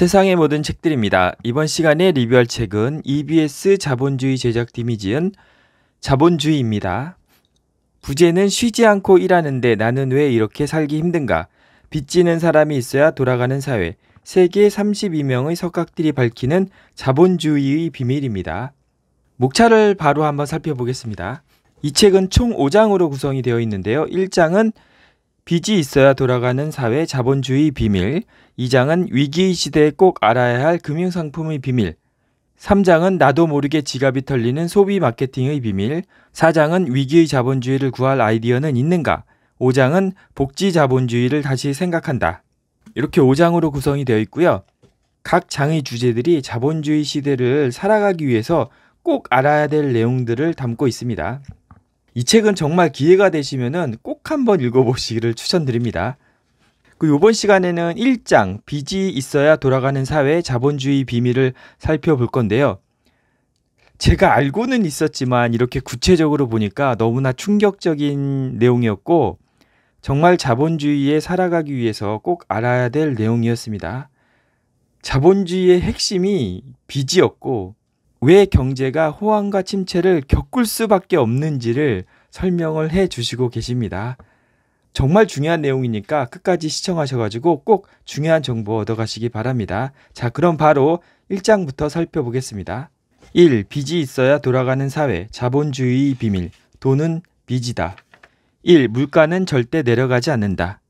세상의 모든 책들입니다. 이번 시간에 리뷰할 책은 EBS 자본주의 제작팀이 지은 자본주의입니다. 부재는 쉬지 않고 일하는데 나는 왜 이렇게 살기 힘든가? 빚지는 사람이 있어야 돌아가는 사회. 세계 32명의 석학들이 밝히는 자본주의의 비밀입니다. 목차를 바로 한번 살펴보겠습니다. 이 책은 총 5장으로 구성이 되어 있는데요. 1장은 빚이 있어야 돌아가는 사회 자본주의 비밀, 2장은 위기 의 시대에 꼭 알아야 할 금융상품의 비밀, 3장은 나도 모르게 지갑이 털리는 소비 마케팅의 비밀, 4장은 위기의 자본주의를 구할 아이디어는 있는가, 5장은 복지 자본주의를 다시 생각한다. 이렇게 5장으로 구성이 되어 있고요. 각 장의 주제들이 자본주의 시대를 살아가기 위해서 꼭 알아야 될 내용들을 담고 있습니다. 이 책은 정말 기회가 되시면꼭 한번 읽어보시기를 추천드립니다. 그 요번 시간에는 1장 빚이 있어야 돌아가는 사회 자본주의 비밀을 살펴볼 건데요. 제가 알고는 있었지만 이렇게 구체적으로 보니까 너무나 충격적인 내용이었고 정말 자본주의에 살아가기 위해서 꼭 알아야 될 내용이었습니다. 자본주의의 핵심이 빚이었고 왜 경제가 호황과 침체를 겪을 수밖에 없는지를 설명을 해 주시고 계십니다. 정말 중요한 내용이니까 끝까지 시청하셔가지고 꼭 중요한 정보 얻어가시기 바랍니다. 자, 그럼 바로 1장부터 살펴보겠습니다. 1. 빚이 있어야 돌아가는 사회. 자본주의 비밀. 돈은 빚이다. 1. 물가는 절대 내려가지 않는다.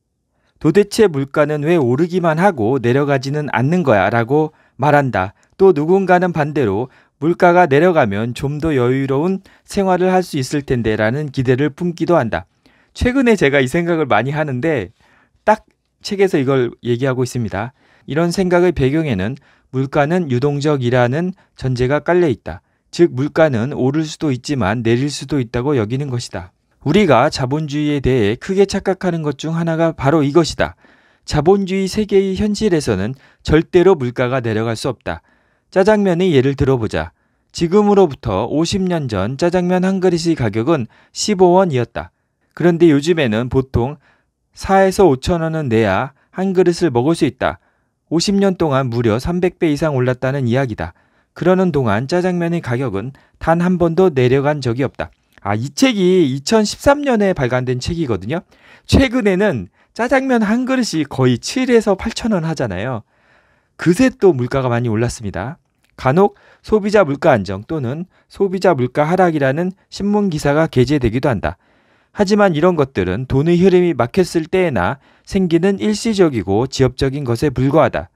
도대체 물가는 왜 오르기만 하고 내려가지는 않는 거야? 라고 말한다. 또 누군가는 반대로 물가가 내려가면 좀 더 여유로운 생활을 할 수 있을 텐데라는 기대를 품기도 한다. 최근에 제가 이 생각을 많이 하는데 딱 책에서 이걸 얘기하고 있습니다. 이런 생각의 배경에는 물가는 유동적이라는 전제가 깔려 있다. 즉 물가는 오를 수도 있지만 내릴 수도 있다고 여기는 것이다. 우리가 자본주의에 대해 크게 착각하는 것 중 하나가 바로 이것이다. 자본주의 세계의 현실에서는 절대로 물가가 내려갈 수 없다. 짜장면의 예를 들어보자. 지금으로부터 50년 전 짜장면 한 그릇의 가격은 15원이었다. 그런데 요즘에는 보통 4에서 5천 원은 내야 한 그릇을 먹을 수 있다. 50년 동안 무려 300배 이상 올랐다는 이야기다. 그러는 동안 짜장면의 가격은 단 한 번도 내려간 적이 없다. 아, 이 책이 2013년에 발간된 책이거든요. 최근에는 짜장면 한 그릇이 거의 7에서 8천 원 하잖아요. 그새 또 물가가 많이 올랐습니다. 간혹 소비자 물가 안정 또는 소비자 물가 하락이라는 신문 기사가 게재되기도 한다. 하지만 이런 것들은 돈의 흐름이 막혔을 때에나 생기는 일시적이고 지엽적인 것에 불과하다.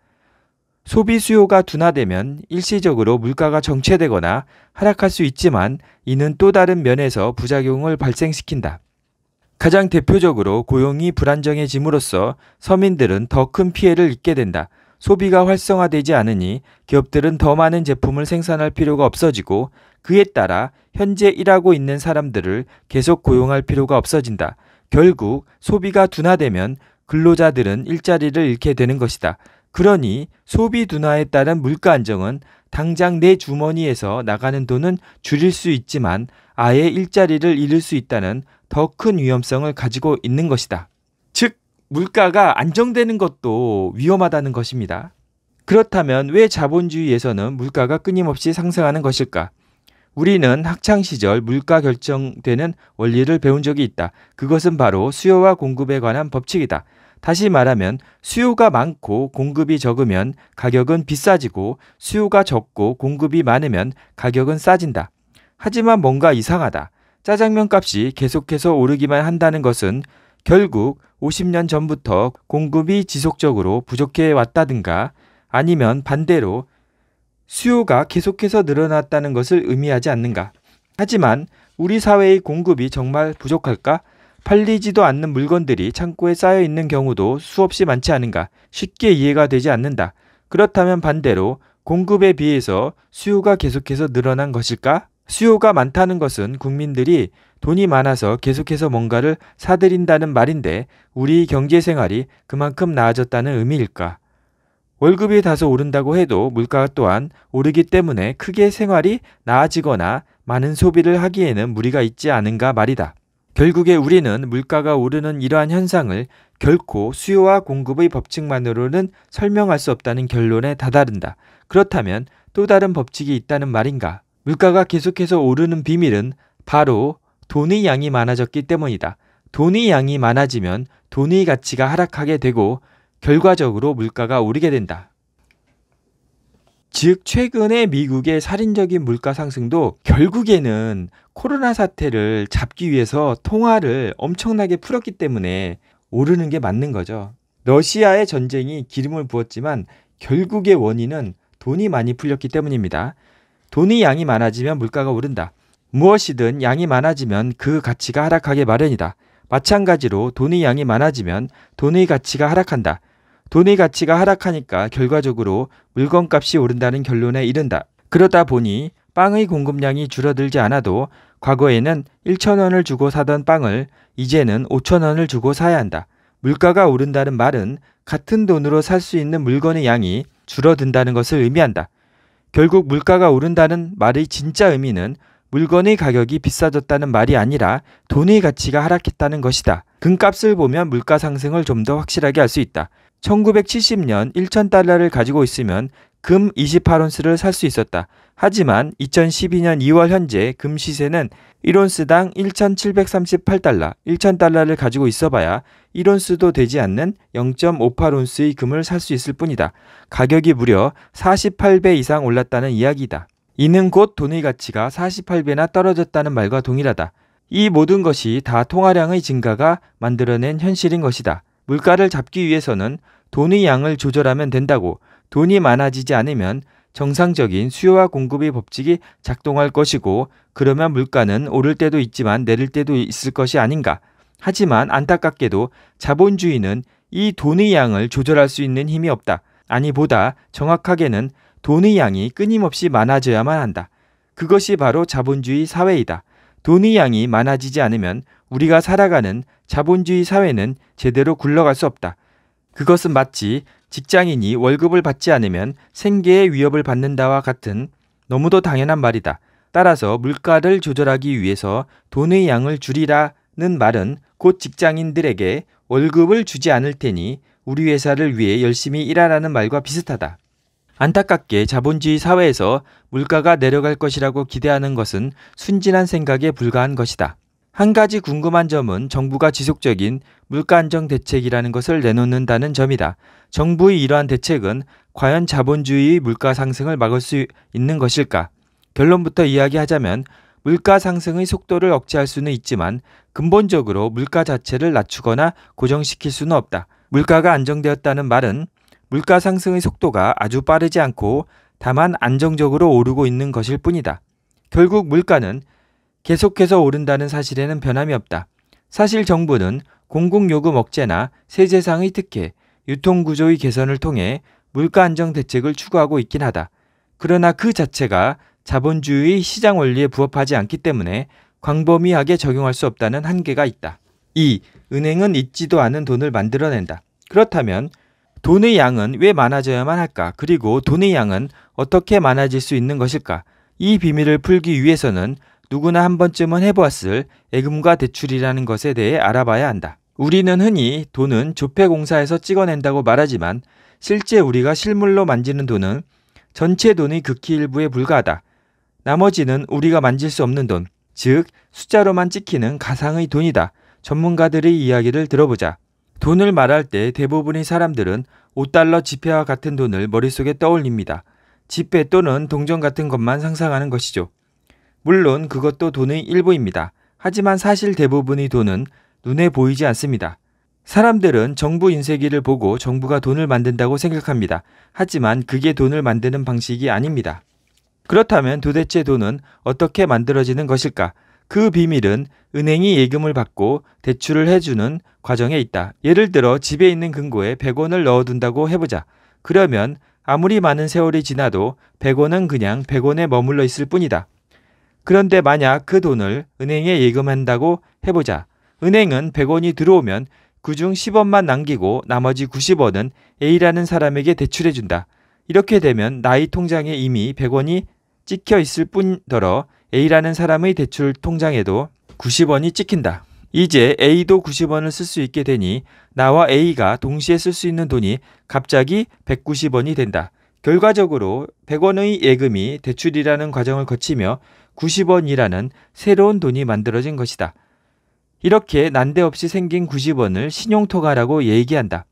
소비 수요가 둔화되면 일시적으로 물가가 정체되거나 하락할 수 있지만 이는 또 다른 면에서 부작용을 발생시킨다. 가장 대표적으로 고용이 불안정해짐으로써 서민들은 더 큰 피해를 입게 된다. 소비가 활성화되지 않으니 기업들은 더 많은 제품을 생산할 필요가 없어지고 그에 따라 현재 일하고 있는 사람들을 계속 고용할 필요가 없어진다. 결국 소비가 둔화되면 근로자들은 일자리를 잃게 되는 것이다. 그러니 소비 둔화에 따른 물가 안정은 당장 내 주머니에서 나가는 돈은 줄일 수 있지만 아예 일자리를 잃을 수 있다는 더 큰 위험성을 가지고 있는 것이다. 물가가 안정되는 것도 위험하다는 것입니다. 그렇다면 왜 자본주의에서는 물가가 끊임없이 상승하는 것일까? 우리는 학창 시절 물가 결정되는 원리를 배운 적이 있다. 그것은 바로 수요와 공급에 관한 법칙이다. 다시 말하면 수요가 많고 공급이 적으면 가격은 비싸지고 수요가 적고 공급이 많으면 가격은 싸진다. 하지만 뭔가 이상하다. 짜장면 값이 계속해서 오르기만 한다는 것은 결국 50년 전부터 공급이 지속적으로 부족해 왔다든가 아니면 반대로 수요가 계속해서 늘어났다는 것을 의미하지 않는가. 하지만 우리 사회의 공급이 정말 부족할까? 팔리지도 않는 물건들이 창고에 쌓여 있는 경우도 수없이 많지 않은가? 쉽게 이해가 되지 않는다. 그렇다면 반대로 공급에 비해서 수요가 계속해서 늘어난 것일까? 수요가 많다는 것은 국민들이 돈이 많아서 계속해서 뭔가를 사들인다는 말인데 우리 경제 생활이 그만큼 나아졌다는 의미일까? 월급이 다소 오른다고 해도 물가 또한 오르기 때문에 크게 생활이 나아지거나 많은 소비를 하기에는 무리가 있지 않은가 말이다. 결국에 우리는 물가가 오르는 이러한 현상을 결코 수요와 공급의 법칙만으로는 설명할 수 없다는 결론에 다다른다. 그렇다면 또 다른 법칙이 있다는 말인가? 물가가 계속해서 오르는 비밀은 바로 돈의 양이 많아졌기 때문이다. 돈의 양이 많아지면 돈의 가치가 하락하게 되고 결과적으로 물가가 오르게 된다. 즉, 최근의 미국의 살인적인 물가 상승도 결국에는 코로나 사태를 잡기 위해서 통화를 엄청나게 풀었기 때문에 오르는 게 맞는 거죠. 러시아의 전쟁이 기름을 부었지만 결국의 원인은 돈이 많이 풀렸기 때문입니다. 돈이 양이 많아지면 물가가 오른다. 무엇이든 양이 많아지면 그 가치가 하락하게 마련이다. 마찬가지로 돈의 양이 많아지면 돈의 가치가 하락한다. 돈의 가치가 하락하니까 결과적으로 물건값이 오른다는 결론에 이른다. 그러다 보니 빵의 공급량이 줄어들지 않아도 과거에는 1천원을 주고 사던 빵을 이제는 5천원을 주고 사야 한다. 물가가 오른다는 말은 같은 돈으로 살 수 있는 물건의 양이 줄어든다는 것을 의미한다. 결국 물가가 오른다는 말의 진짜 의미는 물건의 가격이 비싸졌다는 말이 아니라 돈의 가치가 하락했다는 것이다. 금값을 보면 물가 상승을 좀 더 확실하게 알 수 있다. 1970년 1,000달러를 가지고 있으면 금 28온스를 살 수 있었다. 하지만 2012년 2월 현재 금 시세는 1온스당 1,738달러, 1,000달러를 가지고 있어봐야 1온스도 되지 않는 0.58온스의 금을 살 수 있을 뿐이다. 가격이 무려 48배 이상 올랐다는 이야기다. 이는 곧 돈의 가치가 48배나 떨어졌다는 말과 동일하다. 이 모든 것이 다 통화량의 증가가 만들어낸 현실인 것이다. 물가를 잡기 위해서는 돈의 양을 조절하면 된다고 돈이 많아지지 않으면 정상적인 수요와 공급의 법칙이 작동할 것이고 그러면 물가는 오를 때도 있지만 내릴 때도 있을 것이 아닌가. 하지만 안타깝게도 자본주의는 이 돈의 양을 조절할 수 있는 힘이 없다. 아니보다 정확하게는 돈의 양이 끊임없이 많아져야만 한다. 그것이 바로 자본주의 사회이다. 돈의 양이 많아지지 않으면 우리가 살아가는 자본주의 사회는 제대로 굴러갈 수 없다. 그것은 마치 직장인이 월급을 받지 않으면 생계의 위협을 받는다와 같은 너무도 당연한 말이다. 따라서 물가를 조절하기 위해서 돈의 양을 줄이라는 말은 곧 직장인들에게 월급을 주지 않을 테니 우리 회사를 위해 열심히 일하라는 말과 비슷하다. 안타깝게 자본주의 사회에서 물가가 내려갈 것이라고 기대하는 것은 순진한 생각에 불과한 것이다. 한 가지 궁금한 점은 정부가 지속적인 물가 안정 대책이라는 것을 내놓는다는 점이다. 정부의 이러한 대책은 과연 자본주의 물가 상승을 막을 수 있는 것일까? 결론부터 이야기하자면 물가 상승의 속도를 억제할 수는 있지만 근본적으로 물가 자체를 낮추거나 고정시킬 수는 없다. 물가가 안정되었다는 말은 물가 상승의 속도가 아주 빠르지 않고 다만 안정적으로 오르고 있는 것일 뿐이다. 결국 물가는 계속해서 오른다는 사실에는 변함이 없다. 사실 정부는 공공요금 억제나 세제상의 특혜, 유통구조의 개선을 통해 물가 안정 대책을 추구하고 있긴 하다. 그러나 그 자체가 자본주의 시장 원리에 부합하지 않기 때문에 광범위하게 적용할 수 없다는 한계가 있다. 2. 은행은 있지도 않은 돈을 만들어낸다. 그렇다면 돈의 양은 왜 많아져야만 할까? 그리고 돈의 양은 어떻게 많아질 수 있는 것일까? 이 비밀을 풀기 위해서는 누구나 한 번쯤은 해보았을 예금과 대출이라는 것에 대해 알아봐야 한다. 우리는 흔히 돈은 조폐공사에서 찍어낸다고 말하지만 실제 우리가 실물로 만지는 돈은 전체 돈의 극히 일부에 불과하다. 나머지는 우리가 만질 수 없는 돈, 즉 숫자로만 찍히는 가상의 돈이다. 전문가들의 이야기를 들어보자. 돈을 말할 때 대부분의 사람들은 5달러 지폐와 같은 돈을 머릿속에 떠올립니다. 지폐 또는 동전 같은 것만 상상하는 것이죠. 물론 그것도 돈의 일부입니다. 하지만 사실 대부분의 돈은 눈에 보이지 않습니다. 사람들은 정부 인쇄기를 보고 정부가 돈을 만든다고 생각합니다. 하지만 그게 돈을 만드는 방식이 아닙니다. 그렇다면 도대체 돈은 어떻게 만들어지는 것일까? 그 비밀은 은행이 예금을 받고 대출을 해주는 과정에 있다. 예를 들어 집에 있는 금고에 100원을 넣어둔다고 해보자. 그러면 아무리 많은 세월이 지나도 100원은 그냥 100원에 머물러 있을 뿐이다. 그런데 만약 그 돈을 은행에 예금한다고 해보자. 은행은 100원이 들어오면 그 중 10원만 남기고 나머지 90원은 A라는 사람에게 대출해준다. 이렇게 되면 나의 통장에 이미 100원이 찍혀 있을 뿐더러 A라는 사람의 대출 통장에도 90원이 찍힌다. 이제 A도 90원을 쓸 수 있게 되니 나와 A가 동시에 쓸 수 있는 돈이 갑자기 190원이 된다. 결과적으로 100원의 예금이 대출이라는 과정을 거치며 90원이라는 새로운 돈이 만들어진 것이다. 이렇게 난데없이 생긴 90원을 신용토가라고 얘기한다.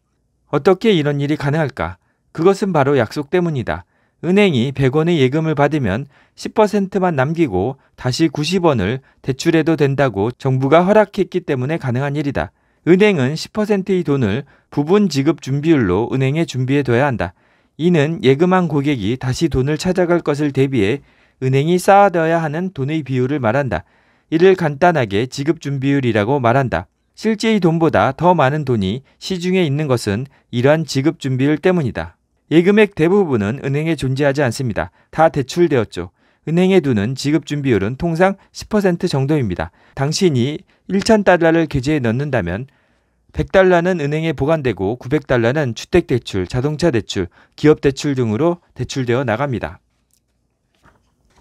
어떻게 이런 일이 가능할까? 그것은 바로 약속 때문이다. 은행이 100원의 예금을 받으면 10%만 남기고 다시 90원을 대출해도 된다고 정부가 허락했기 때문에 가능한 일이다. 은행은 10%의 돈을 부분 지급 준비율로 은행에 준비해 둬야 한다. 이는 예금한 고객이 다시 돈을 찾아갈 것을 대비해 은행이 쌓아둬야 하는 돈의 비율을 말한다. 이를 간단하게 지급 준비율이라고 말한다. 실제의 돈보다 더 많은 돈이 시중에 있는 것은 이러한 지급 준비율 때문이다. 예금액 대부분은 은행에 존재하지 않습니다. 다 대출되었죠. 은행에 두는 지급 준비율은 통상 10% 정도입니다. 당신이 1천달러를 계좌에 넣는다면 100달러는 은행에 보관되고 900달러는 주택대출, 자동차 대출, 기업 대출 등으로 대출되어 나갑니다.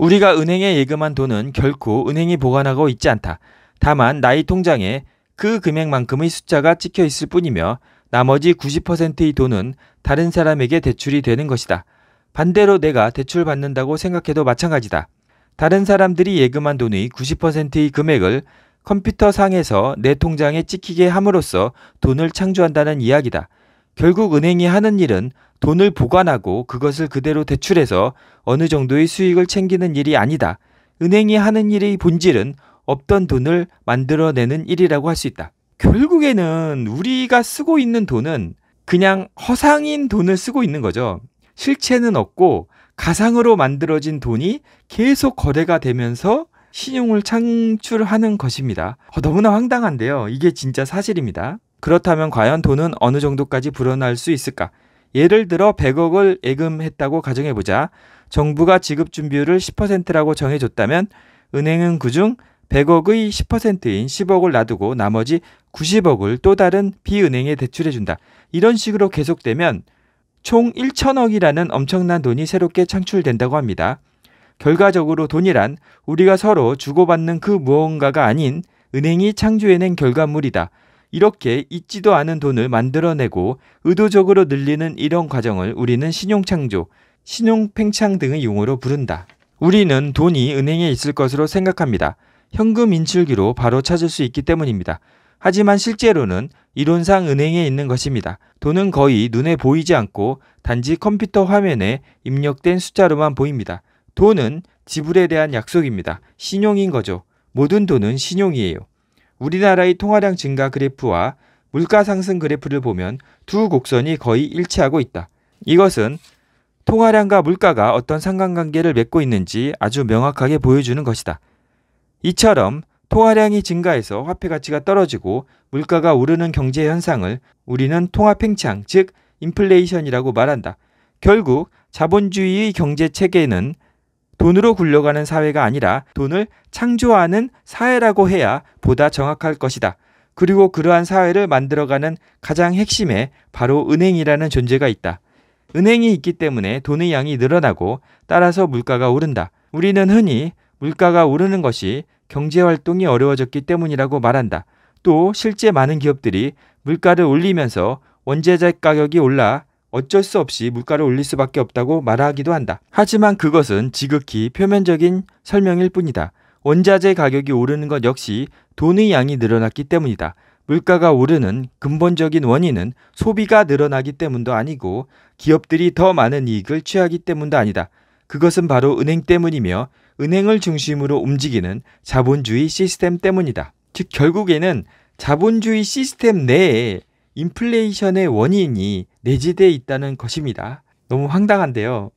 우리가 은행에 예금한 돈은 결코 은행이 보관하고 있지 않다. 다만 나의 통장에 그 금액만큼의 숫자가 찍혀 있을 뿐이며 나머지 90%의 돈은 다른 사람에게 대출이 되는 것이다. 반대로 내가 대출 받는다고 생각해도 마찬가지다. 다른 사람들이 예금한 돈의 90%의 금액을 컴퓨터 상에서 내 통장에 찍히게 함으로써 돈을 창조한다는 이야기다. 결국 은행이 하는 일은 돈을 보관하고 그것을 그대로 대출해서 어느 정도의 수익을 챙기는 일이 아니다. 은행이 하는 일의 본질은 없던 돈을 만들어내는 일이라고 할 수 있다. 결국에는 우리가 쓰고 있는 돈은 그냥 허상인 돈을 쓰고 있는 거죠. 실체는 없고 가상으로 만들어진 돈이 계속 거래가 되면서 신용을 창출하는 것입니다. 어, 너무나 황당한데요. 이게 진짜 사실입니다. 그렇다면 과연 돈은 어느 정도까지 불어날 수 있을까? 예를 들어 100억을 예금했다고 가정해보자. 정부가 지급 준비율을 10%라고 정해줬다면 은행은 그중 100억의 10%인 10억을 놔두고 나머지 90억을 또 다른 비은행에 대출해준다. 이런 식으로 계속되면 총 1천억이라는 엄청난 돈이 새롭게 창출된다고 합니다. 결과적으로 돈이란 우리가 서로 주고받는 그 무언가가 아닌 은행이 창조해낸 결과물이다. 이렇게 있지도 않은 돈을 만들어내고 의도적으로 늘리는 이런 과정을 우리는 신용창조, 신용팽창 등의 용어로 부른다. 우리는 돈이 은행에 있을 것으로 생각합니다. 현금 인출기로 바로 찾을 수 있기 때문입니다. 하지만 실제로는 이론상 은행에 있는 것입니다. 돈은 거의 눈에 보이지 않고 단지 컴퓨터 화면에 입력된 숫자로만 보입니다. 돈은 지불에 대한 약속입니다. 신용인 거죠. 모든 돈은 신용이에요. 우리나라의 통화량 증가 그래프와 물가 상승 그래프를 보면 두 곡선이 거의 일치하고 있다. 이것은 통화량과 물가가 어떤 상관관계를 맺고 있는지 아주 명확하게 보여주는 것이다. 이처럼 통화량이 증가해서 화폐 가치가 떨어지고 물가가 오르는 경제 현상을 우리는 통화 팽창, 즉 인플레이션이라고 말한다. 결국 자본주의의 경제 체계는 돈으로 굴려가는 사회가 아니라 돈을 창조하는 사회라고 해야 보다 정확할 것이다. 그리고 그러한 사회를 만들어가는 가장 핵심에 바로 은행이라는 존재가 있다. 은행이 있기 때문에 돈의 양이 늘어나고 따라서 물가가 오른다. 우리는 흔히 물가가 오르는 것이 경제 활동이 어려워졌기 때문이라고 말한다. 또 실제 많은 기업들이 물가를 올리면서 원재자 가격이 올라 어쩔 수 없이 물가를 올릴 수밖에 없다고 말하기도 한다. 하지만 그것은 지극히 표면적인 설명일 뿐이다. 원자재 가격이 오르는 것 역시 돈의 양이 늘어났기 때문이다. 물가가 오르는 근본적인 원인은 소비가 늘어나기 때문도 아니고 기업들이 더 많은 이익을 취하기 때문도 아니다. 그것은 바로 은행 때문이며 은행을 중심으로 움직이는 자본주의 시스템 때문이다. 즉 결국에는 자본주의 시스템 내에 인플레이션의 원인이 내재되어 있다는 것입니다. 너무 황당한데요.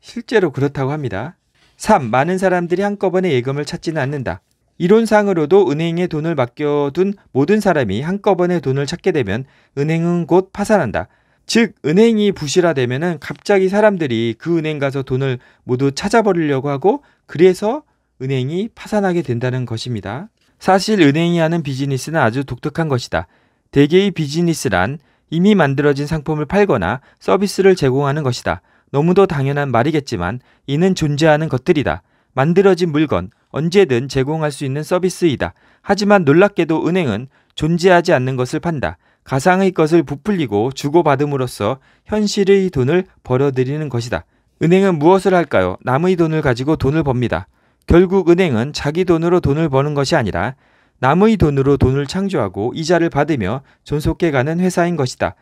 실제로 그렇다고 합니다. 3. 많은 사람들이 한꺼번에 예금을 찾지는 않는다. 이론상으로도 은행에 돈을 맡겨둔 모든 사람이 한꺼번에 돈을 찾게 되면 은행은 곧 파산한다. 즉, 은행이 부실화되면 갑자기 사람들이 그 은행 가서 돈을 모두 찾아버리려고 하고 그래서 은행이 파산하게 된다는 것입니다. 사실 은행이 하는 비즈니스는 아주 독특한 것이다. 대개의 비즈니스란 이미 만들어진 상품을 팔거나 서비스를 제공하는 것이다. 너무도 당연한 말이겠지만 이는 존재하는 것들이다. 만들어진 물건, 언제든 제공할 수 있는 서비스이다. 하지만 놀랍게도 은행은 존재하지 않는 것을 판다. 가상의 것을 부풀리고 주고받음으로써 현실의 돈을 벌어들이는 것이다. 은행은 무엇을 할까요? 남의 돈을 가지고 돈을 법니다. 결국 은행은 자기 돈으로 돈을 버는 것이 아니라 남의 돈으로 돈을 창조하고 이자를 받으며 존속해 가는 회사인 것이다.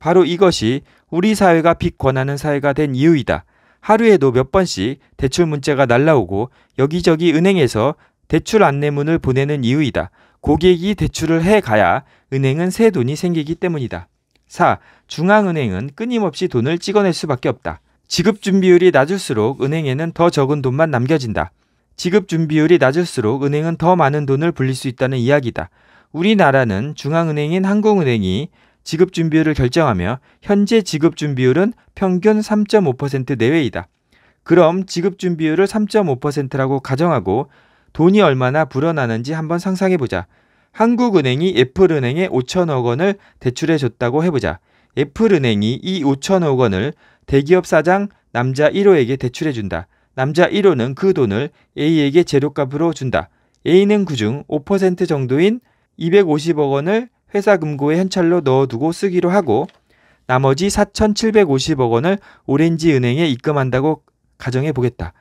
바로 이것이 우리 사회가 빚 권하는 사회가 된 이유이다. 하루에도 몇 번씩 대출 문자가 날라오고 여기저기 은행에서 대출 안내문을 보내는 이유이다. 고객이 대출을 해 가야 은행은 새 돈이 생기기 때문이다. 4. 중앙은행은 끊임없이 돈을 찍어낼 수밖에 없다. 지급 준비율이 낮을수록 은행에는 더 적은 돈만 남겨진다. 지급 준비율이 낮을수록 은행은 더 많은 돈을 불릴 수 있다는 이야기다. 우리나라는 중앙은행인 한국은행이 지급 준비율을 결정하며 현재 지급 준비율은 평균 3.5% 내외이다. 그럼 지급 준비율을 3.5%라고 가정하고 돈이 얼마나 불어나는지 한번 상상해 보자. 한국은행이 애플은행에 5천억 원을 대출해 줬다고 해보자. 애플은행이 이 5천억 원을 대기업 사장 남자 1호에게 대출해 준다. 남자 1호는 그 돈을 A에게 재료값으로 준다. A는 그 중 5% 정도인 250억 원을 회사 금고에 현찰로 넣어두고 쓰기로 하고 나머지 4,750억 원을 오렌지 은행에 입금한다고 가정해 보겠다.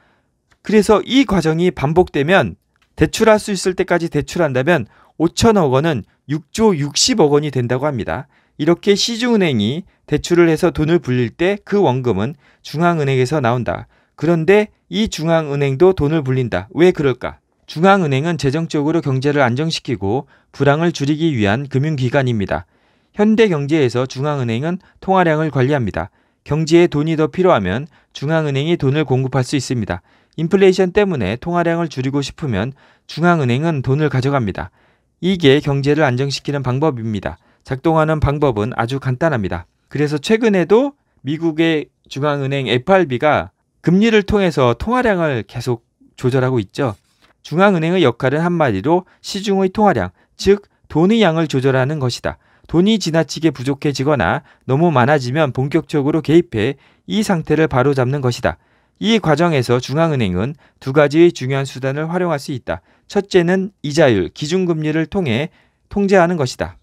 그래서 이 과정이 반복되면 대출할 수 있을 때까지 대출한다면 5천억 원은 6조 60억 원이 된다고 합니다. 이렇게 시중은행이 대출을 해서 돈을 불릴 때 그 원금은 중앙은행에서 나온다. 그런데 이 중앙은행도 돈을 불린다. 왜 그럴까? 중앙은행은 재정적으로 경제를 안정시키고 불황을 줄이기 위한 금융기관입니다. 현대 경제에서 중앙은행은 통화량을 관리합니다. 경제에 돈이 더 필요하면 중앙은행이 돈을 공급할 수 있습니다. 인플레이션 때문에 통화량을 줄이고 싶으면 중앙은행은 돈을 가져갑니다. 이게 경제를 안정시키는 방법입니다. 작동하는 방법은 아주 간단합니다. 그래서 최근에도 미국의 중앙은행 FRB가 금리를 통해서 통화량을 계속 조절하고 있죠. 중앙은행의 역할은 한마디로 시중의 통화량, 즉 돈의 양을 조절하는 것이다. 돈이 지나치게 부족해지거나 너무 많아지면 본격적으로 개입해 이 상태를 바로잡는 것이다. 이 과정에서 중앙은행은 두 가지의 중요한 수단을 활용할 수 있다. 첫째는 이자율, 기준금리를 통해 통제하는 것이다.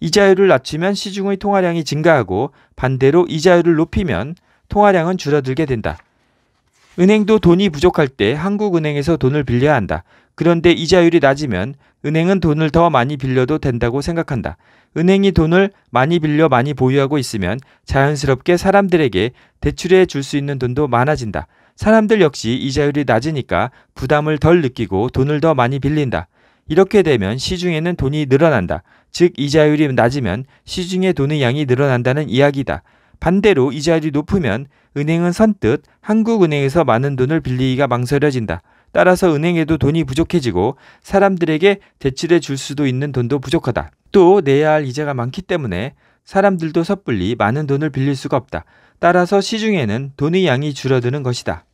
이자율을 낮추면 시중의 통화량이 증가하고 반대로 이자율을 높이면 통화량은 줄어들게 된다. 은행도 돈이 부족할 때 한국은행에서 돈을 빌려야 한다. 그런데 이자율이 낮으면 은행은 돈을 더 많이 빌려도 된다고 생각한다. 은행이 돈을 많이 빌려 많이 보유하고 있으면 자연스럽게 사람들에게 대출해 줄 수 있는 돈도 많아진다. 사람들 역시 이자율이 낮으니까 부담을 덜 느끼고 돈을 더 많이 빌린다. 이렇게 되면 시중에는 돈이 늘어난다. 즉 이자율이 낮으면 시중에 돈의 양이 늘어난다는 이야기다. 반대로 이자율이 높으면 은행은 선뜻 한국은행에서 많은 돈을 빌리기가 망설여진다. 따라서 은행에도 돈이 부족해지고 사람들에게 대출해 줄 수도 있는 돈도 부족하다. 또 내야 할 이자가 많기 때문에 사람들도 섣불리 많은 돈을 빌릴 수가 없다. 따라서 시중에는 돈의 양이 줄어드는 것이다.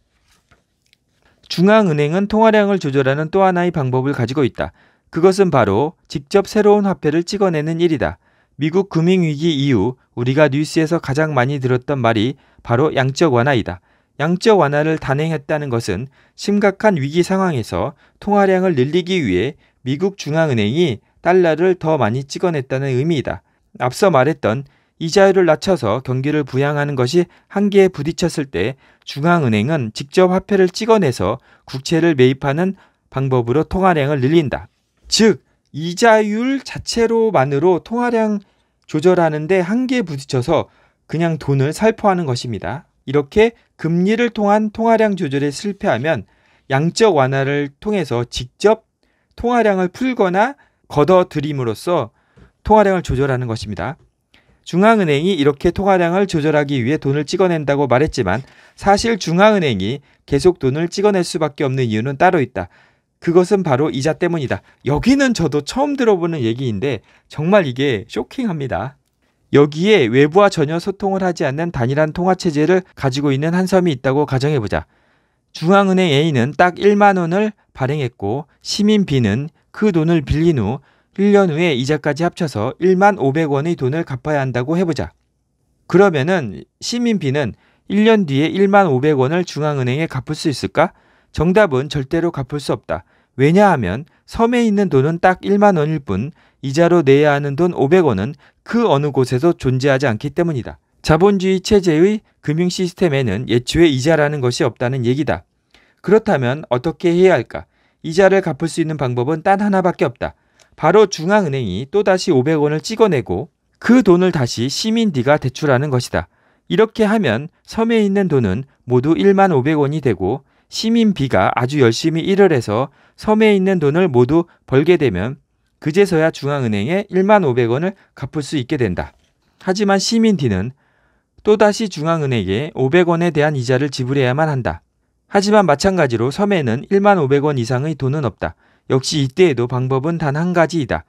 중앙은행은 통화량을 조절하는 또 하나의 방법을 가지고 있다. 그것은 바로 직접 새로운 화폐를 찍어내는 일이다. 미국 금융위기 이후 우리가 뉴스에서 가장 많이 들었던 말이 바로 양적 완화이다. 양적 완화를 단행했다는 것은 심각한 위기 상황에서 통화량을 늘리기 위해 미국 중앙은행이 달러를 더 많이 찍어냈다는 의미이다. 앞서 말했던 이자율을 낮춰서 경기를 부양하는 것이 한계에 부딪혔을 때 중앙은행은 직접 화폐를 찍어내서 국채를 매입하는 방법으로 통화량을 늘린다. 즉, 이자율 자체로만으로 통화량 조절하는데 한계에 부딪혀서 그냥 돈을 살포하는 것입니다. 이렇게 금리를 통한 통화량 조절에 실패하면 양적 완화를 통해서 직접 통화량을 풀거나 걷어들임으로써 통화량을 조절하는 것입니다. 중앙은행이 이렇게 통화량을 조절하기 위해 돈을 찍어낸다고 말했지만 사실 중앙은행이 계속 돈을 찍어낼 수밖에 없는 이유는 따로 있다. 그것은 바로 이자 때문이다. 여기는 저도 처음 들어보는 얘기인데 정말 이게 쇼킹합니다. 여기에 외부와 전혀 소통을 하지 않는 단일한 통화체제를 가지고 있는 한 섬이 있다고 가정해보자. 중앙은행 A는 딱 1만 원을 발행했고 시민 B는 그 돈을 빌린 후 1년 후에 이자까지 합쳐서 1만 500원의 돈을 갚아야 한다고 해보자. 그러면은 시민 B는 1년 뒤에 1만 500원을 중앙은행에 갚을 수 있을까? 정답은 절대로 갚을 수 없다. 왜냐하면 섬에 있는 돈은 딱 1만 원일 뿐 이자로 내야 하는 돈 500원은 그 어느 곳에도 존재하지 않기 때문이다. 자본주의 체제의 금융 시스템에는 예초에 이자라는 것이 없다는 얘기다. 그렇다면 어떻게 해야 할까? 이자를 갚을 수 있는 방법은 딴 하나밖에 없다. 바로 중앙은행이 또다시 500원을 찍어내고 그 돈을 다시 시민디가 대출하는 것이다. 이렇게 하면 섬에 있는 돈은 모두 1만 500원이 되고 시민 B가 아주 열심히 일을 해서 섬에 있는 돈을 모두 벌게 되면 그제서야 중앙은행에 1만 500원을 갚을 수 있게 된다. 하지만 시민 D는 또다시 중앙은행에 500원에 대한 이자를 지불해야만 한다. 하지만 마찬가지로 섬에는 1만 500원 이상의 돈은 없다. 역시 이때에도 방법은 단 한 가지이다.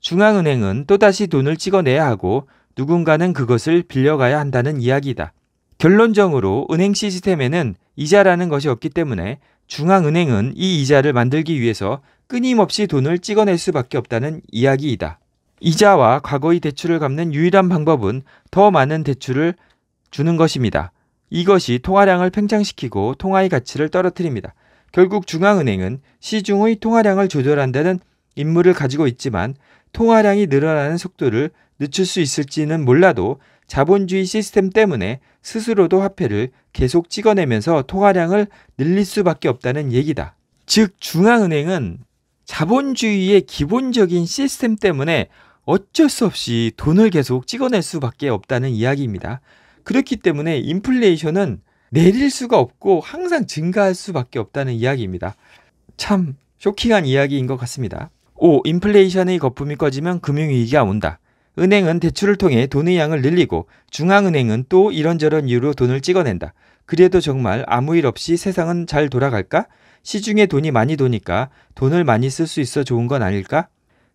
중앙은행은 또다시 돈을 찍어내야 하고 누군가는 그것을 빌려가야 한다는 이야기다. 결론적으로 은행 시스템에는 이자라는 것이 없기 때문에 중앙은행은 이 이자를 만들기 위해서 끊임없이 돈을 찍어낼 수밖에 없다는 이야기이다. 이자와 과거의 대출을 갚는 유일한 방법은 더 많은 대출을 주는 것입니다. 이것이 통화량을 팽창시키고 통화의 가치를 떨어뜨립니다. 결국 중앙은행은 시중의 통화량을 조절한다는 임무를 가지고 있지만 통화량이 늘어나는 속도를 늦출 수 있을지는 몰라도 자본주의 시스템 때문에 스스로도 화폐를 계속 찍어내면서 통화량을 늘릴 수밖에 없다는 얘기다. 즉 중앙은행은 자본주의의 기본적인 시스템 때문에 어쩔 수 없이 돈을 계속 찍어낼 수밖에 없다는 이야기입니다. 그렇기 때문에 인플레이션은 내릴 수가 없고 항상 증가할 수밖에 없다는 이야기입니다. 참 쇼킹한 이야기인 것 같습니다. 오 인플레이션의 거품이 꺼지면 금융위기가 온다. 은행은 대출을 통해 돈의 양을 늘리고 중앙은행은 또 이런저런 이유로 돈을 찍어낸다. 그래도 정말 아무 일 없이 세상은 잘 돌아갈까? 시중에 돈이 많이 도니까 돈을 많이 쓸 수 있어 좋은 건 아닐까?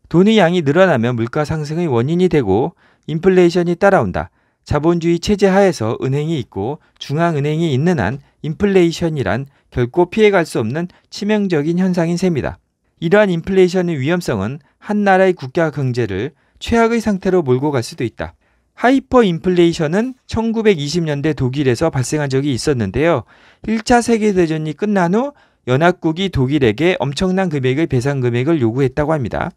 돈의 양이 늘어나면 물가 상승의 원인이 되고 인플레이션이 따라온다. 자본주의 체제 하에서 은행이 있고 중앙은행이 있는 한 인플레이션이란 결코 피해갈 수 없는 치명적인 현상인 셈이다. 이러한 인플레이션의 위험성은 한 나라의 국가 경제를 최악의 상태로 몰고 갈 수도 있다. 하이퍼 인플레이션은 1920년대 독일에서 발생한 적이 있었는데요. 1차 세계대전이 끝난 후 연합국이 독일에게 엄청난 금액의 배상 금액을 요구했다고 합니다.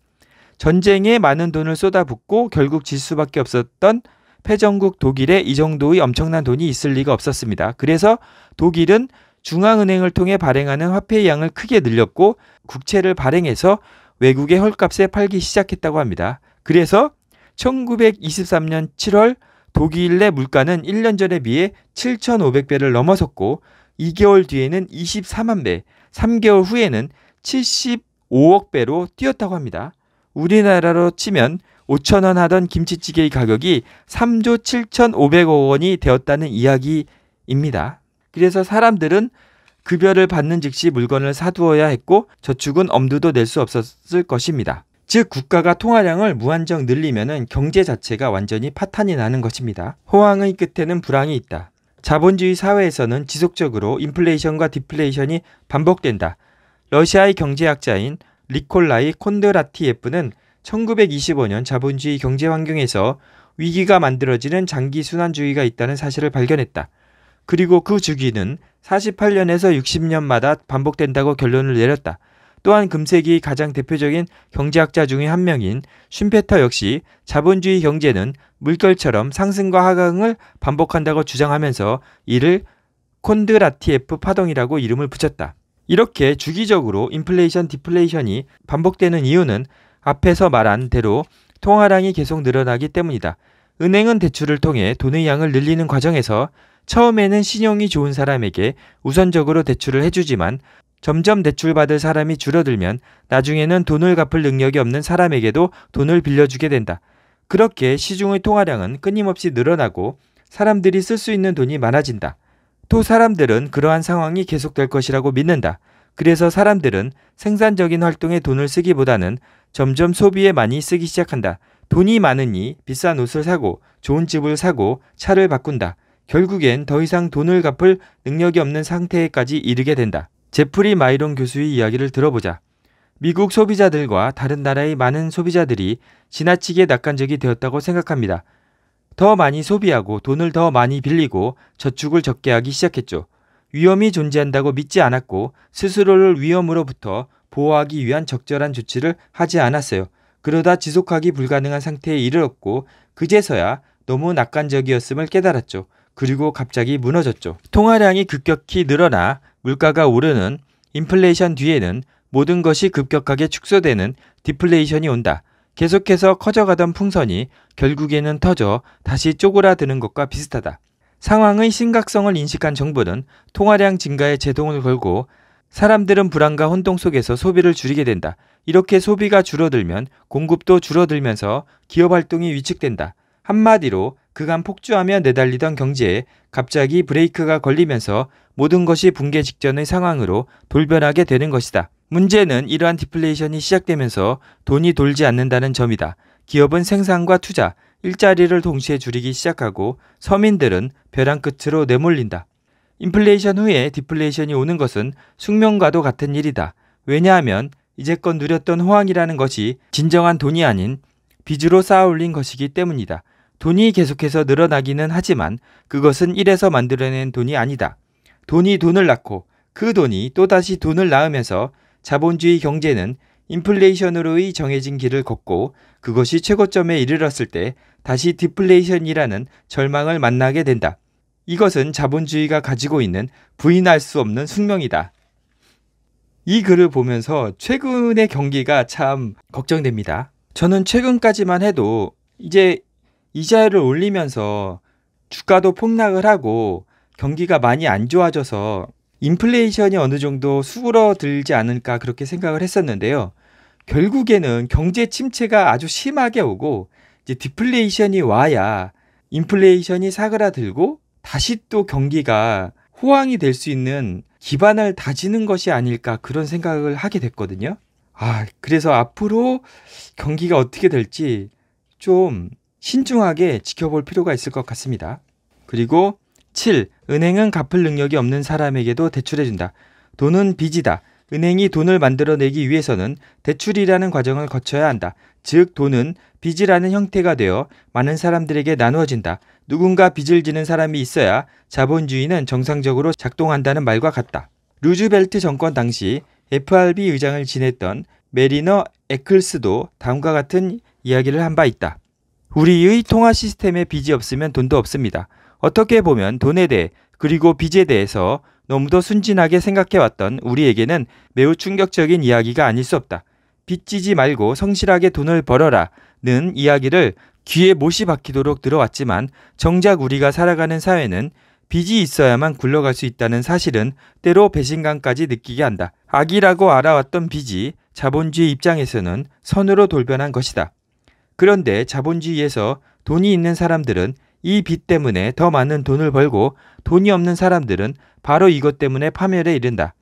전쟁에 많은 돈을 쏟아붓고 결국 질 수밖에 없었던 패전국 독일에 이 정도의 엄청난 돈이 있을 리가 없었습니다. 그래서 독일은 중앙은행을 통해 발행하는 화폐의 양을 크게 늘렸고 국채를 발행해서 외국의 헐값에 팔기 시작했다고 합니다. 그래서 1923년 7월 독일 내 물가는 1년 전에 비해 7,500배를 넘어섰고 2개월 뒤에는 24만 배, 3개월 후에는 75억 배로 뛰었다고 합니다. 우리나라로 치면 5천 원 하던 김치찌개의 가격이 3조 7,500억 원이 되었다는 이야기입니다. 그래서 사람들은 급여를 받는 즉시 물건을 사두어야 했고 저축은 엄두도 낼 수 없었을 것입니다. 즉 국가가 통화량을 무한정 늘리면 경제 자체가 완전히 파탄이 나는 것입니다. 호황의 끝에는 불황이 있다. 자본주의 사회에서는 지속적으로 인플레이션과 디플레이션이 반복된다. 러시아의 경제학자인 리콜라이 콘드라티에프는 1925년 자본주의 경제 환경에서 위기가 만들어지는 장기 순환주의가 있다는 사실을 발견했다. 그리고 그 주기는 48년에서 60년마다 반복된다고 결론을 내렸다. 또한 금세기 가장 대표적인 경제학자 중의 한 명인 슌페터 역시 자본주의 경제는 물결처럼 상승과 하강을 반복한다고 주장하면서 이를 콘드라티에프 파동이라고 이름을 붙였다. 이렇게 주기적으로 인플레이션 디플레이션이 반복되는 이유는 앞에서 말한 대로 통화량이 계속 늘어나기 때문이다. 은행은 대출을 통해 돈의 양을 늘리는 과정에서 처음에는 신용이 좋은 사람에게 우선적으로 대출을 해주지만 점점 대출받을 사람이 줄어들면 나중에는 돈을 갚을 능력이 없는 사람에게도 돈을 빌려주게 된다. 그렇게 시중의 통화량은 끊임없이 늘어나고 사람들이 쓸 수 있는 돈이 많아진다. 또 사람들은 그러한 상황이 계속될 것이라고 믿는다. 그래서 사람들은 생산적인 활동에 돈을 쓰기보다는 점점 소비에 많이 쓰기 시작한다. 돈이 많으니 비싼 옷을 사고 좋은 집을 사고 차를 바꾼다. 결국엔 더 이상 돈을 갚을 능력이 없는 상태에까지 이르게 된다. 제프리 마이론 교수의 이야기를 들어보자. 미국 소비자들과 다른 나라의 많은 소비자들이 지나치게 낙관적이 되었다고 생각합니다. 더 많이 소비하고 돈을 더 많이 빌리고 저축을 적게 하기 시작했죠. 위험이 존재한다고 믿지 않았고 스스로를 위험으로부터 보호하기 위한 적절한 조치를 하지 않았어요. 그러다 지속하기 불가능한 상태에 이르렀고 그제서야 너무 낙관적이었음을 깨달았죠. 그리고 갑자기 무너졌죠. 통화량이 급격히 늘어나 물가가 오르는 인플레이션 뒤에는 모든 것이 급격하게 축소되는 디플레이션이 온다. 계속해서 커져가던 풍선이 결국에는 터져 다시 쪼그라드는 것과 비슷하다. 상황의 심각성을 인식한 정부는 통화량 증가에 제동을 걸고 사람들은 불안과 혼동 속에서 소비를 줄이게 된다. 이렇게 소비가 줄어들면 공급도 줄어들면서 기업 활동이 위축된다. 한마디로 그간 폭주하며 내달리던 경제에 갑자기 브레이크가 걸리면서 모든 것이 붕괴 직전의 상황으로 돌변하게 되는 것이다. 문제는 이러한 디플레이션이 시작되면서 돈이 돌지 않는다는 점이다. 기업은 생산과 투자, 일자리를 동시에 줄이기 시작하고 서민들은 벼랑 끝으로 내몰린다. 인플레이션 후에 디플레이션이 오는 것은 숙명과도 같은 일이다. 왜냐하면 이제껏 누렸던 호황이라는 것이 진정한 돈이 아닌 빚으로 쌓아올린 것이기 때문이다. 돈이 계속해서 늘어나기는 하지만 그것은 일에서 만들어낸 돈이 아니다. 돈이 돈을 낳고 그 돈이 또다시 돈을 낳으면서 자본주의 경제는 인플레이션으로의 정해진 길을 걷고 그것이 최고점에 이르렀을 때 다시 디플레이션이라는 절망을 만나게 된다. 이것은 자본주의가 가지고 있는 부인할 수 없는 숙명이다. 이 글을 보면서 최근의 경기가 참 걱정됩니다. 저는 최근까지만 해도 이제 이자율을 올리면서 주가도 폭락을 하고 경기가 많이 안 좋아져서 인플레이션이 어느 정도 수그러들지 않을까 그렇게 생각을 했었는데요. 결국에는 경제 침체가 아주 심하게 오고 이제 디플레이션이 와야 인플레이션이 사그라들고 다시 또 경기가 호황이 될 수 있는 기반을 다지는 것이 아닐까 그런 생각을 하게 됐거든요. 아, 그래서 앞으로 경기가 어떻게 될지 좀 신중하게 지켜볼 필요가 있을 것 같습니다. 그리고 7. 은행은 갚을 능력이 없는 사람에게도 대출해준다. 돈은 빚이다. 은행이 돈을 만들어내기 위해서는 대출이라는 과정을 거쳐야 한다. 즉, 돈은 빚이라는 형태가 되어 많은 사람들에게 나누어진다. 누군가 빚을 지는 사람이 있어야 자본주의는 정상적으로 작동한다는 말과 같다. 루즈벨트 정권 당시 FRB 의장을 지냈던 메리너 에클스도 다음과 같은 이야기를 한 바 있다. 우리의 통화 시스템에 빚이 없으면 돈도 없습니다. 어떻게 보면 돈에 대해 그리고 빚에 대해서 너무도 순진하게 생각해왔던 우리에게는 매우 충격적인 이야기가 아닐 수 없다. 빚지지 말고 성실하게 돈을 벌어라는 이야기를 귀에 못이 박히도록 들어왔지만 정작 우리가 살아가는 사회는 빚이 있어야만 굴러갈 수 있다는 사실은 때로 배신감까지 느끼게 한다. 악이라고 알아왔던 빚이 자본주의 입장에서는 선으로 돌변한 것이다. 그런데 자본주의에서 돈이 있는 사람들은 이 빚 때문에 더 많은 돈을 벌고 돈이 없는 사람들은 바로 이것 때문에 파멸에 이른다.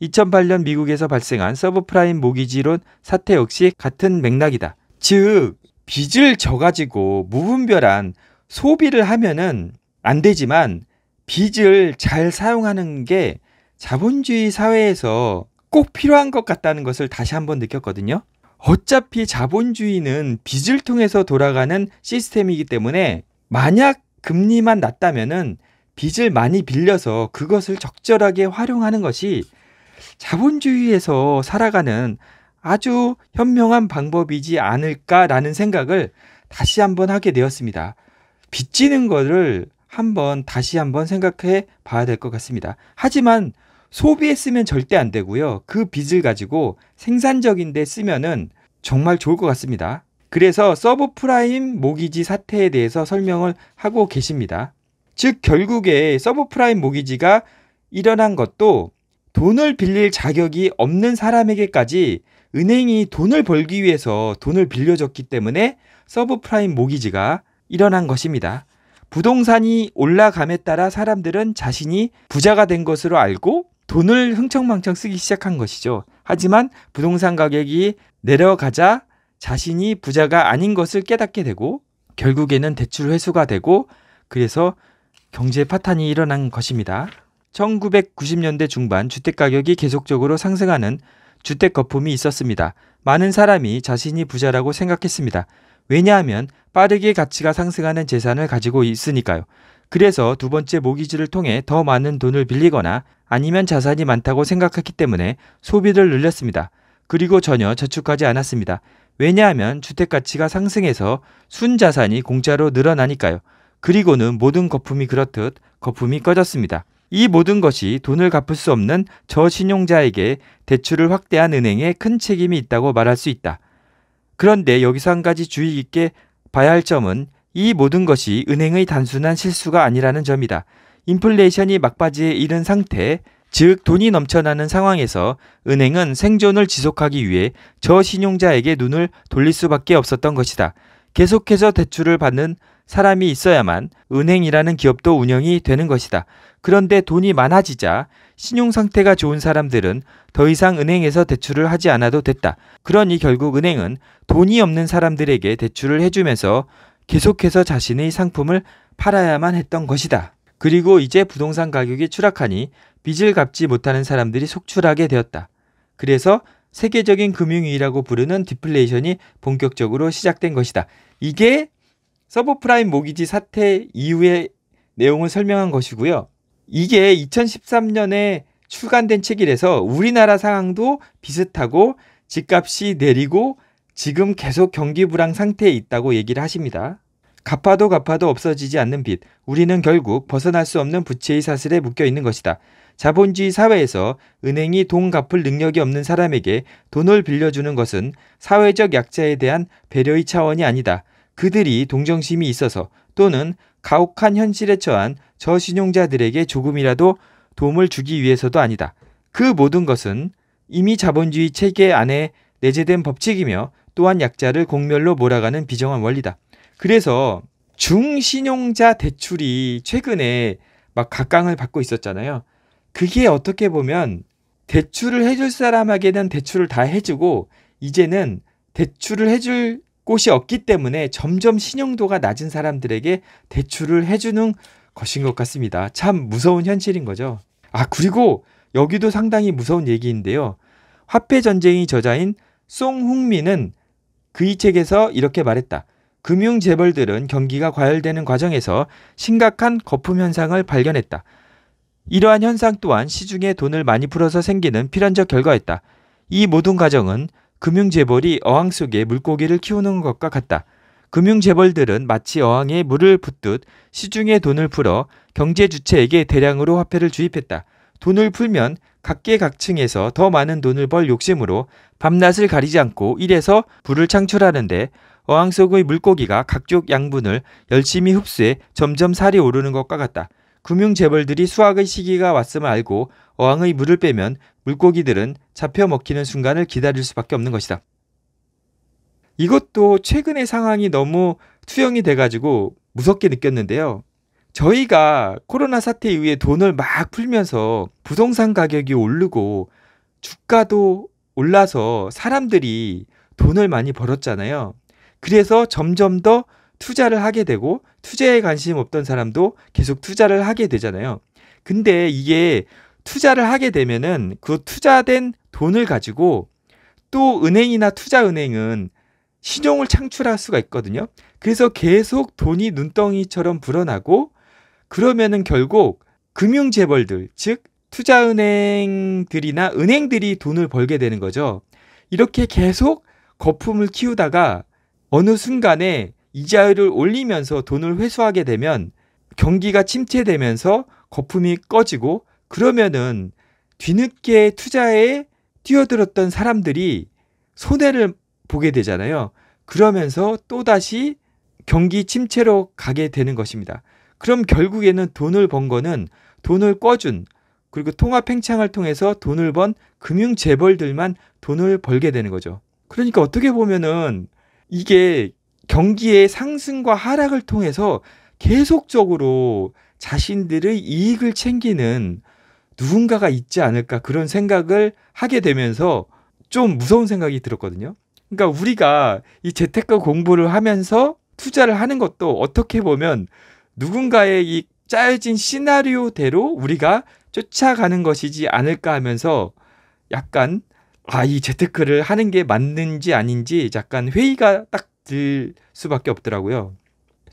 2008년 미국에서 발생한 서브프라임 모기지론 사태 역시 같은 맥락이다. 즉, 빚을 져가지고 무분별한 소비를 하면은 안 되지만 빚을 잘 사용하는 게 자본주의 사회에서 꼭 필요한 것 같다는 것을 다시 한번 느꼈거든요. 어차피 자본주의는 빚을 통해서 돌아가는 시스템이기 때문에 만약 금리만 낮다면은 빚을 많이 빌려서 그것을 적절하게 활용하는 것이 자본주의에서 살아가는 아주 현명한 방법이지 않을까라는 생각을 다시 한번 하게 되었습니다. 빚지는 것을 한번 다시 한번 생각해 봐야 될 것 같습니다. 하지만 소비에 쓰면 절대 안 되고요. 그 빚을 가지고 생산적인데 쓰면은 정말 좋을 것 같습니다. 그래서 서브프라임 모기지 사태에 대해서 설명을 하고 계십니다. 즉 결국에 서브프라임 모기지가 일어난 것도 돈을 빌릴 자격이 없는 사람에게까지 은행이 돈을 벌기 위해서 돈을 빌려줬기 때문에 서브프라임 모기지가 일어난 것입니다. 부동산이 올라감에 따라 사람들은 자신이 부자가 된 것으로 알고 돈을 흥청망청 쓰기 시작한 것이죠. 하지만 부동산 가격이 내려가자 자신이 부자가 아닌 것을 깨닫게 되고 결국에는 대출 회수가 되고 그래서 경제 파탄이 일어난 것입니다. 1990년대 중반 주택 가격이 계속적으로 상승하는 주택 거품이 있었습니다. 많은 사람이 자신이 부자라고 생각했습니다. 왜냐하면 빠르게 가치가 상승하는 재산을 가지고 있으니까요. 그래서 두 번째 모기지를 통해 더 많은 돈을 빌리거나 아니면 자산이 많다고 생각했기 때문에 소비를 늘렸습니다. 그리고 전혀 저축하지 않았습니다. 왜냐하면 주택 가치가 상승해서 순자산이 공짜로 늘어나니까요. 그리고는 모든 거품이 그렇듯 거품이 꺼졌습니다. 이 모든 것이 돈을 갚을 수 없는 저신용자에게 대출을 확대한 은행에 큰 책임이 있다고 말할 수 있다. 그런데 여기서 한 가지 주의 깊게 봐야 할 점은 이 모든 것이 은행의 단순한 실수가 아니라는 점이다. 인플레이션이 막바지에 이른 상태, 즉 돈이 넘쳐나는 상황에서 은행은 생존을 지속하기 위해 저신용자에게 눈을 돌릴 수밖에 없었던 것이다. 계속해서 대출을 받는 사람이 있어야만 은행이라는 기업도 운영이 되는 것이다. 그런데 돈이 많아지자 신용 상태가 좋은 사람들은 더 이상 은행에서 대출을 하지 않아도 됐다. 그러니 결국 은행은 돈이 없는 사람들에게 대출을 해주면서 계속해서 자신의 상품을 팔아야만 했던 것이다. 그리고 이제 부동산 가격이 추락하니 빚을 갚지 못하는 사람들이 속출하게 되었다. 그래서 세계적인 금융위라고 부르는 디플레이션이 본격적으로 시작된 것이다. 이게 서브프라임 모기지 사태 이후의 내용을 설명한 것이고요. 이게 2013년에 출간된 책이라서 우리나라 상황도 비슷하고 집값이 내리고 지금 계속 경기 불황 상태에 있다고 얘기를 하십니다. 갚아도 갚아도 없어지지 않는 빚, 우리는 결국 벗어날 수 없는 부채의 사슬에 묶여 있는 것이다. 자본주의 사회에서 은행이 돈 갚을 능력이 없는 사람에게 돈을 빌려주는 것은 사회적 약자에 대한 배려의 차원이 아니다. 그들이 동정심이 있어서 또는 가혹한 현실에 처한 저신용자들에게 조금이라도 도움을 주기 위해서도 아니다. 그 모든 것은 이미 자본주의 체계 안에 내재된 법칙이며 또한 약자를 공멸로 몰아가는 비정한 원리다. 그래서 중신용자 대출이 최근에 막 각광을 받고 있었잖아요. 그게 어떻게 보면 대출을 해줄 사람에게는 대출을 다 해주고 이제는 대출을 해줄 곳이 없기 때문에 점점 신용도가 낮은 사람들에게 대출을 해주는 것인 것 같습니다. 참 무서운 현실인 거죠. 아, 그리고 여기도 상당히 무서운 얘기인데요. 화폐 전쟁의 저자인 송흥민은 그이 책에서 이렇게 말했다. 금융 재벌들은 경기가 과열되는 과정에서 심각한 거품 현상을 발견했다. 이러한 현상 또한 시중에 돈을 많이 풀어서 생기는 필연적 결과였다. 이 모든 과정은 금융 재벌이 어항 속에 물고기를 키우는 것과 같다. 금융 재벌들은 마치 어항에 물을 붓듯 시중에 돈을 풀어 경제 주체에게 대량으로 화폐를 주입했다. 돈을 풀면 각계각층에서 더 많은 돈을 벌 욕심으로 밤낮을 가리지 않고 일해서 부를 창출하는데 어항 속의 물고기가 각종 양분을 열심히 흡수해 점점 살이 오르는 것과 같다. 금융재벌들이 수확의 시기가 왔음을 알고 어항의 물을 빼면 물고기들은 잡혀 먹히는 순간을 기다릴 수밖에 없는 것이다. 이것도 최근의 상황이 너무 투영이 돼가지고 무섭게 느꼈는데요. 저희가 코로나 사태 이후에 돈을 막 풀면서 부동산 가격이 오르고 주가도 올라서 사람들이 돈을 많이 벌었잖아요. 그래서 점점 더 투자를 하게 되고 투자에 관심 없던 사람도 계속 투자를 하게 되잖아요. 근데 이게 투자를 하게 되면은 그 투자된 돈을 가지고 또 은행이나 투자은행은 신용을 창출할 수가 있거든요. 그래서 계속 돈이 눈덩이처럼 불어나고 그러면은 결국 금융 재벌들, 즉 투자은행들이나 은행들이 돈을 벌게 되는 거죠. 이렇게 계속 거품을 키우다가 어느 순간에 이자율을 올리면서 돈을 회수하게 되면 경기가 침체되면서 거품이 꺼지고 그러면은 뒤늦게 투자에 뛰어들었던 사람들이 손해를 보게 되잖아요. 그러면서 또다시 경기 침체로 가게 되는 것입니다. 그럼 결국에는 돈을 번 거는 돈을 꿔준 그리고 통합 팽창을 통해서 돈을 번 금융 재벌들만 돈을 벌게 되는 거죠. 그러니까 어떻게 보면은 이게 경기의 상승과 하락을 통해서 계속적으로 자신들의 이익을 챙기는 누군가가 있지 않을까 그런 생각을 하게 되면서 좀 무서운 생각이 들었거든요. 그러니까 우리가 이 재테크 공부를 하면서 투자를 하는 것도 어떻게 보면 누군가의 이 짜여진 시나리오대로 우리가 쫓아가는 것이지 않을까 하면서 약간 아, 이 재테크를 하는 게 맞는지 아닌지 약간 회의가 딱 들 수밖에 없더라고요.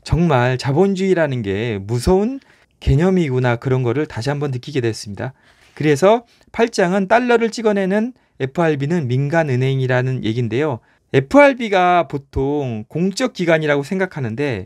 정말 자본주의라는 게 무서운 개념이구나 그런 거를 다시 한번 느끼게 됐습니다. 그래서 8장은 달러를 찍어내는 FRB는 민간은행이라는 얘긴데요 FRB가 보통 공적 기관이라고 생각하는데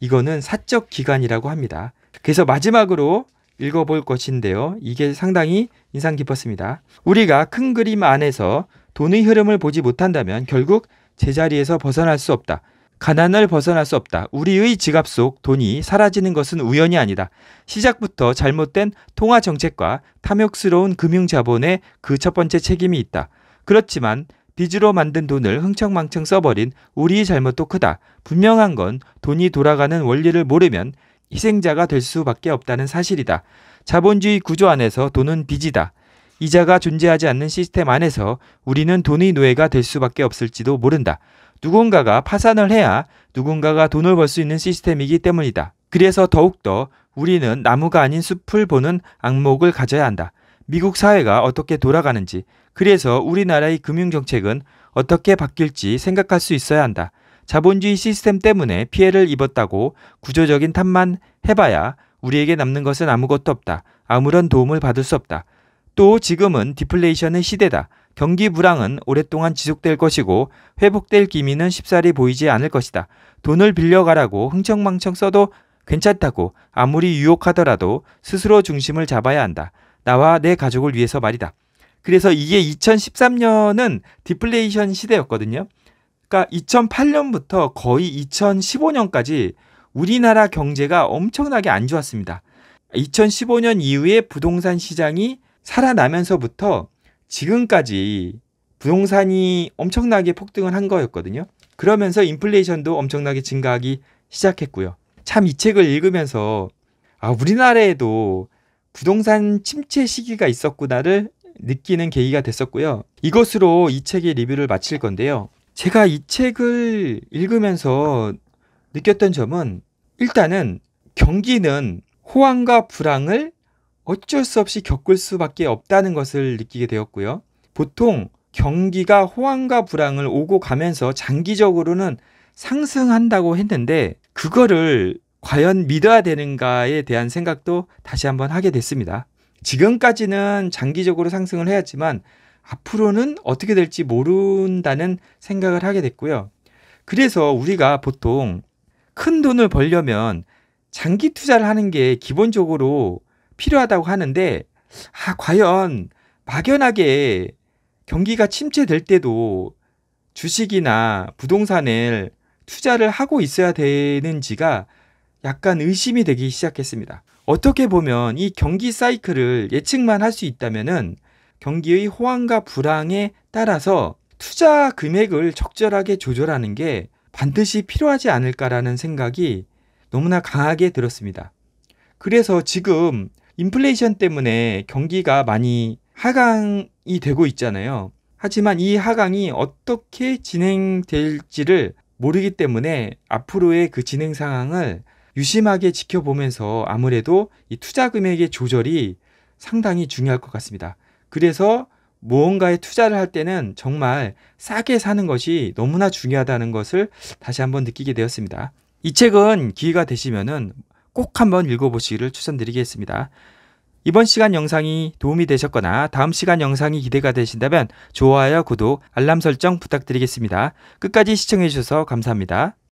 이거는 사적 기관이라고 합니다. 그래서 마지막으로 읽어볼 것인데요. 이게 상당히 인상 깊었습니다. 우리가 큰 그림 안에서 돈의 흐름을 보지 못한다면 결국 제자리에서 벗어날 수 없다. 가난을 벗어날 수 없다. 우리의 지갑 속 돈이 사라지는 것은 우연이 아니다. 시작부터 잘못된 통화 정책과 탐욕스러운 금융 자본의 그 첫 번째 책임이 있다. 그렇지만 빚으로 만든 돈을 흥청망청 써버린 우리 잘못도 크다. 분명한 건 돈이 돌아가는 원리를 모르면 희생자가 될 수밖에 없다는 사실이다. 자본주의 구조 안에서 돈은 빚이다. 이자가 존재하지 않는 시스템 안에서 우리는 돈의 노예가 될 수밖에 없을지도 모른다. 누군가가 파산을 해야 누군가가 돈을 벌 수 있는 시스템이기 때문이다. 그래서 더욱더 우리는 나무가 아닌 숲을 보는 악목을 가져야 한다. 미국 사회가 어떻게 돌아가는지, 그래서 우리나라의 금융정책은 어떻게 바뀔지 생각할 수 있어야 한다. 자본주의 시스템 때문에 피해를 입었다고 구조적인 탓만 해봐야 우리에게 남는 것은 아무것도 없다. 아무런 도움을 받을 수 없다. 또 지금은 디플레이션의 시대다. 경기 불황은 오랫동안 지속될 것이고 회복될 기미는 쉽사리 보이지 않을 것이다. 돈을 빌려가라고 흥청망청 써도 괜찮다고 아무리 유혹하더라도 스스로 중심을 잡아야 한다. 나와 내 가족을 위해서 말이다. 그래서 이게 2013년은 디플레이션 시대였거든요. 그러니까 2008년부터 거의 2015년까지 우리나라 경제가 엄청나게 안 좋았습니다. 2015년 이후에 부동산 시장이 살아나면서부터 지금까지 부동산이 엄청나게 폭등을 한 거였거든요. 그러면서 인플레이션도 엄청나게 증가하기 시작했고요. 참 이 책을 읽으면서 아, 우리나라에도 부동산 침체 시기가 있었구나를 느끼는 계기가 됐었고요. 이것으로 이 책의 리뷰를 마칠 건데요. 제가 이 책을 읽으면서 느꼈던 점은 일단은 경기는 호황과 불황을 어쩔 수 없이 겪을 수밖에 없다는 것을 느끼게 되었고요. 보통 경기가 호황과 불황을 오고 가면서 장기적으로는 상승한다고 했는데 그거를 과연 믿어야 되는가에 대한 생각도 다시 한번 하게 됐습니다. 지금까지는 장기적으로 상승을 해왔지만 앞으로는 어떻게 될지 모른다는 생각을 하게 됐고요. 그래서 우리가 보통 큰 돈을 벌려면 장기 투자를 하는 게 기본적으로 필요하다고 하는데, 아, 과연 막연하게 경기가 침체될 때도 주식이나 부동산을 투자를 하고 있어야 되는지가 약간 의심이 되기 시작했습니다. 어떻게 보면 이 경기 사이클을 예측만 할 수 있다면은 경기의 호황과 불황에 따라서 투자 금액을 적절하게 조절하는 게 반드시 필요하지 않을까라는 생각이 너무나 강하게 들었습니다. 그래서 지금 인플레이션 때문에 경기가 많이 하강이 되고 있잖아요. 하지만 이 하강이 어떻게 진행될지를 모르기 때문에 앞으로의 그 진행 상황을 유심하게 지켜보면서 아무래도 이 투자 금액의 조절이 상당히 중요할 것 같습니다. 그래서 무언가에 투자를 할 때는 정말 싸게 사는 것이 너무나 중요하다는 것을 다시 한번 느끼게 되었습니다. 이 책은 기회가 되시면꼭 한번 읽어보시기를 추천드리겠습니다. 이번 시간 영상이 도움이 되셨거나 다음 시간 영상이 기대가 되신다면 좋아요, 구독, 알람 설정 부탁드리겠습니다. 끝까지 시청해주셔서 감사합니다.